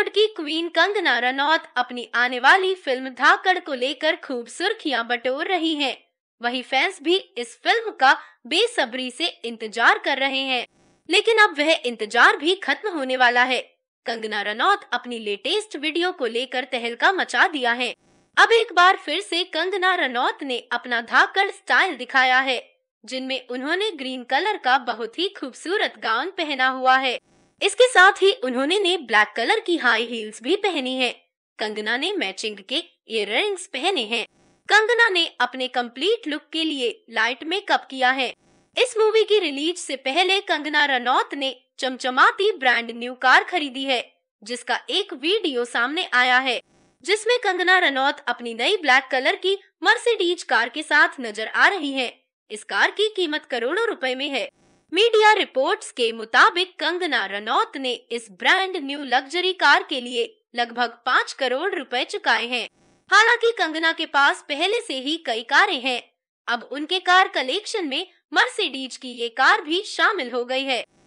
बॉलीवुड की क्वीन कंगना रनौत अपनी आने वाली फिल्म धाकड़ को लेकर खूब सुर्खियां बटोर रही हैं। वहीं फैंस भी इस फिल्म का बेसब्री से इंतजार कर रहे हैं लेकिन अब वह इंतजार भी खत्म होने वाला है कंगना रनौत अपनी लेटेस्ट वीडियो को लेकर तहलका मचा दिया है अब एक बार फिर से कंगना रनौत ने अपना धाकड़ स्टाइल दिखाया है जिनमें उन्होंने ग्रीन कलर का बहुत ही खूबसूरत गाउन पहना हुआ है इसके साथ ही उन्होंने ने ब्लैक कलर की हाई हील्स भी पहनी है कंगना ने मैचिंग के इयर पहने हैं कंगना ने अपने कंप्लीट लुक के लिए लाइट मेकअप किया है इस मूवी की रिलीज से पहले कंगना रनौत ने चमचमाती ब्रांड न्यू कार खरीदी है जिसका एक वीडियो सामने आया है जिसमें कंगना रनौत अपनी नई ब्लैक कलर की मर्सिडीज कार के साथ नजर आ रही है इस कार की कीमत करोड़ों रुपए में है मीडिया रिपोर्ट्स के मुताबिक कंगना रनौत ने इस ब्रांड न्यू लग्जरी कार के लिए लगभग पाँच करोड़ रुपए चुकाए हैं हालांकि कंगना के पास पहले से ही कई कारें हैं अब उनके कार कलेक्शन में मर्सिडीज की ये कार भी शामिल हो गई है